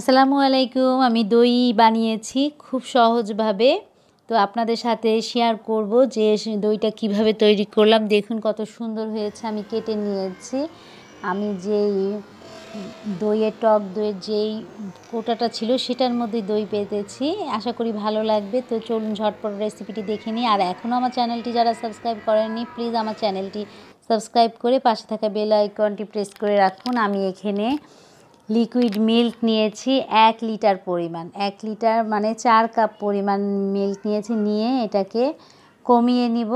আসসালামু আলাইকুম আমি দই বানিয়েছি খুব সহজভাবে তো আপনাদের সাথে শেয়ার করব যে দইটা কিভাবে তৈরি করলাম দেখুন কত সুন্দর হয়েছে আমি কেটে নিয়েছি আমি যেই দইয়ের টক দইয়ের যেই কোটাটা ছিল সেটার মধ্যে দই পেতেছি আশা করি ভালো লাগবে তো চলুন ঝটপট রেসিপিটি দেখে নিই আর এখনও আমার চ্যানেলটি যারা সাবস্ক্রাইব করেননি প্লিজ আমার চ্যানেলটি সাবস্ক্রাইব করে পাশে থাকা বেল আইকনটি প্রেস করে রাখুন আমি এখানে লিকুইড মিল্ক নিয়েছি এক লিটার পরিমাণ এক লিটার মানে চার কাপ পরিমাণ মিল্ক নিয়েছি নিয়ে এটাকে কমিয়ে নিব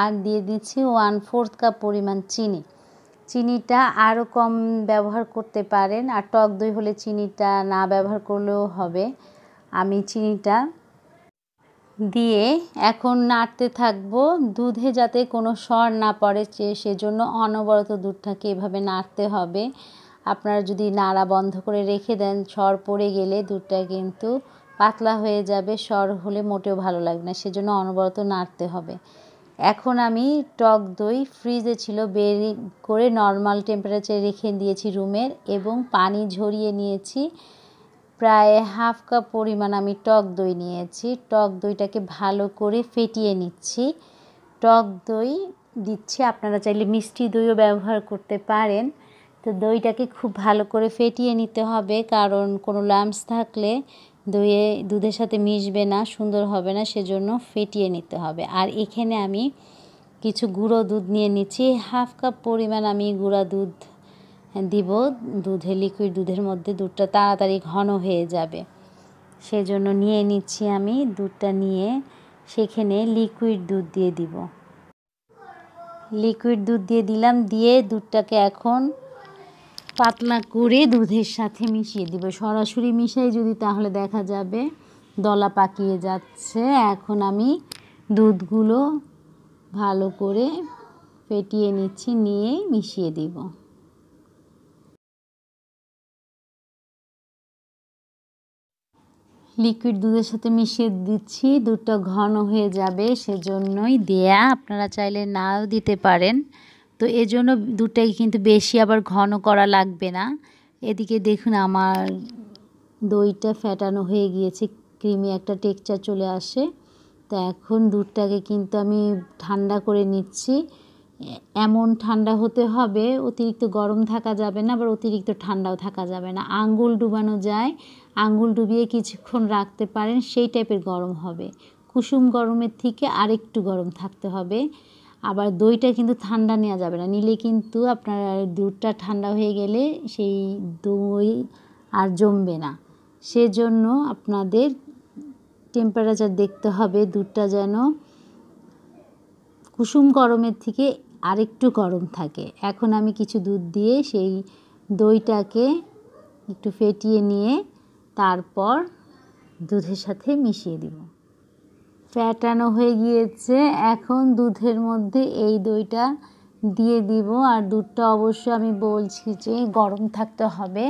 আর দিয়ে দিচ্ছি ওয়ান ফোর্থ কাপ পরিমাণ চিনি চিনিটা আরও কম ব্যবহার করতে পারেন আর টক দই হলে চিনিটা না ব্যবহার করলেও হবে আমি চিনিটা দিয়ে এখন নাড়তে থাকবো দুধে যাতে কোনো সর না পড়ে সেজন্য অনবরত দুধটাকে এভাবে নাড়তে হবে আপনারা যদি নাড়া বন্ধ করে রেখে দেন সর পড়ে গেলে দুধটা কিন্তু পাতলা হয়ে যাবে সর হলে মোটেও ভালো লাগবে না সেজন্য অনবরত নাড়তে হবে এখন আমি টক দই ফ্রিজে ছিল বের করে নর্মাল টেম্পারেচারে রেখে দিয়েছি রুমের এবং পানি ঝরিয়ে নিয়েছি প্রায় হাফ কাপ পরিমাণ আমি টক দই নিয়েছি টক দইটাকে ভালো করে ফেটিয়ে নিচ্ছি টক দই দিচ্ছি আপনারা চাইলে মিষ্টি দইও ব্যবহার করতে পারেন তো দইটাকে খুব ভালো করে ফেটিয়ে নিতে হবে কারণ কোনো ল্যাম্পস থাকলে দইয়ে দুধের সাথে মিশবে না সুন্দর হবে না সেজন্য ফেটিয়ে নিতে হবে আর এখানে আমি কিছু গুঁড়ো দুধ নিয়ে নিচ্ছি হাফ কাপ পরিমাণ আমি গুঁড়া দুধ দিব দুধে লিকুইড দুধের মধ্যে দুধটা তাড়াতাড়ি ঘন হয়ে যাবে সেজন্য নিয়ে নিচ্ছি আমি দুধটা নিয়ে সেখানে লিকুইড দুধ দিয়ে দিব লিকুইড দুধ দিয়ে দিলাম দিয়ে দুধটাকে এখন পাতলা করে দুধের সাথে মিশিয়ে দিব সরাসরি মিশাই যদি তাহলে দেখা যাবে দলা পাকিয়ে যাচ্ছে এখন আমি দুধগুলো ভালো করে ফেটিয়ে নিচ্ছি নিয়ে মিশিয়ে দিব লিকুইড দুধের সাথে মিশিয়ে দিচ্ছি দুধটা ঘন হয়ে যাবে সেজন্যই দেয়া আপনারা চাইলে নাও দিতে পারেন তো এজন্য দুধটাকে কিন্তু বেশি আবার ঘন করা লাগবে না এদিকে দেখুন আমার দইটা ফ্যাটানো হয়ে গিয়েছে ক্রিমি একটা টেক্সচার চলে আসে তো এখন দুধটাকে কিন্তু আমি ঠান্ডা করে নিচ্ছি এমন ঠান্ডা হতে হবে অতিরিক্ত গরম থাকা যাবে না আবার অতিরিক্ত ঠান্ডাও থাকা যাবে না আঙ্গুল ডুবানো যায় আঙ্গুল ডুবিয়ে কিছুক্ষণ রাখতে পারেন সেই টাইপের গরম হবে কুসুম গরমের থেকে আরেকটু গরম থাকতে হবে আবার দইটা কিন্তু ঠান্ডা নেওয়া যাবে না নিলে কিন্তু আপনার দুধটা ঠান্ডা হয়ে গেলে সেই দই আর জমবে না সেজন্য আপনাদের টেম্পারেচার দেখতে হবে দুধটা যেন কুসুম গরমের থেকে আরেকটু গরম থাকে এখন আমি কিছু দুধ দিয়ে সেই দইটাকে একটু ফেটিয়ে নিয়ে তারপর দুধের সাথে মিশিয়ে দিব ফ্যাটানো হয়ে গিয়েছে এখন দুধের মধ্যে এই দইটা দিয়ে দিব আর দুধটা অবশ্যই আমি বলছি যে গরম থাকতে হবে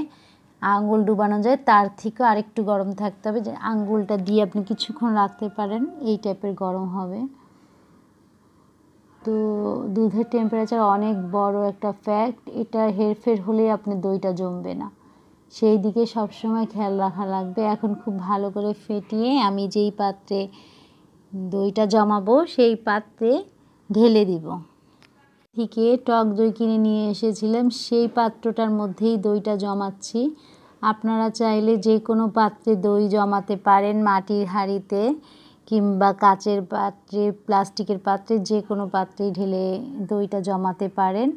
আঙুল ডুবানো যায় তার থেকে আরেকটু গরম থাকতে হবে যে আঙুলটা দিয়ে আপনি কিছুক্ষণ রাখতে পারেন এই টাইপের গরম হবে তো দুধের টেম্পারেচার অনেক বড় একটা ফ্যাক্ট এটা হেরফের হলে আপনি দইটা জমবে না সেই দিকে সবসময় খেয়াল রাখা লাগবে এখন খুব ভালো করে ফেটিয়ে আমি যেই পাত্রে দইটা জমাবো সেই পাত্রে ঢেলে দিব থেকে টক দই কিনে নিয়ে এসেছিলাম সেই পাত্রটার মধ্যেই দইটা জমাচ্ছি আপনারা চাইলে যে কোনো পাত্রে দই জমাতে পারেন মাটির হাঁড়িতে কিংবা কাচের পাত্রে প্লাস্টিকের পাত্রে যে কোনো পাত্রেই ঢেলে দইটা জমাতে পারেন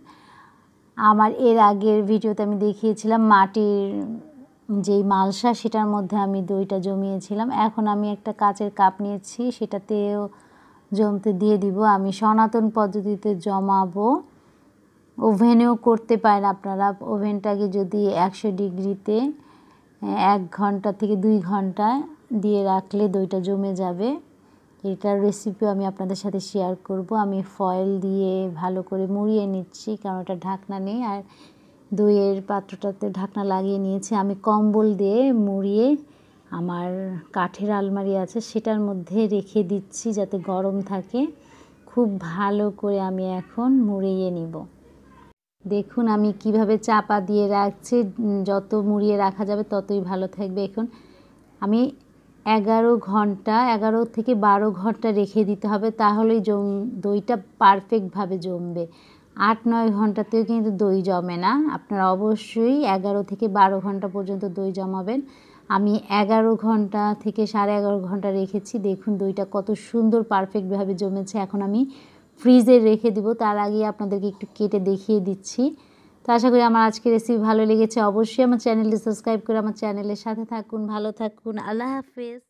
আমার এর আগের ভিডিওতে আমি দেখিয়েছিলাম মাটির যেই মালসা সেটার মধ্যে আমি দইটা জমিয়েছিলাম এখন আমি একটা কাচের কাপ নিয়েছি সেটাতেও জমতে দিয়ে দিব আমি সনাতন পদ্ধতিতে জমাবো ওভেনেও করতে পারেন আপনারা ওভেনটাকে যদি একশো ডিগ্রিতে এক ঘন্টা থেকে দুই ঘন্টা দিয়ে রাখলে দইটা জমে যাবে এটার রেসিপিও আমি আপনাদের সাথে শেয়ার করব আমি ফয়েল দিয়ে ভালো করে মুড়িয়ে নিচ্ছি কারণ এটা ঢাকনা নেই আর দইয়ের পাত্রটাতে ঢাকনা লাগিয়ে নিয়েছি আমি কম্বল দিয়ে মুড়িয়ে আমার কাঠের আলমারি আছে সেটার মধ্যে রেখে দিচ্ছি যাতে গরম থাকে খুব ভালো করে আমি এখন মুড়িয়ে নিব দেখুন আমি কিভাবে চাপা দিয়ে রাখছি যত মুড়িয়ে রাখা যাবে ততই ভালো থাকবে এখন আমি এগারো ঘন্টা এগারো থেকে বারো ঘন্টা রেখে দিতে হবে তাহলেই জম দইটা পারফেক্টভাবে জমবে আট নয় ঘন্টাতেও কিন্তু দই জমে না আপনারা অবশ্যই এগারো থেকে বারো ঘন্টা পর্যন্ত দই জমাবেন আমি এগারো ঘন্টা থেকে সাড়ে এগারো ঘন্টা রেখেছি দেখুন দইটা কত সুন্দর পারফেক্টভাবে জমেছে এখন আমি ফ্রিজে রেখে দিব তার আগে আপনাদেরকে একটু কেটে দেখিয়ে দিচ্ছি তো আশা করি আমার আজকের রেসিপি ভালো লেগেছে অবশ্যই আমার চ্যানেলটি সাবস্ক্রাইব করে আমার চ্যানেলের সাথে থাকুন ভালো থাকুন আল্লাহ হাফেজ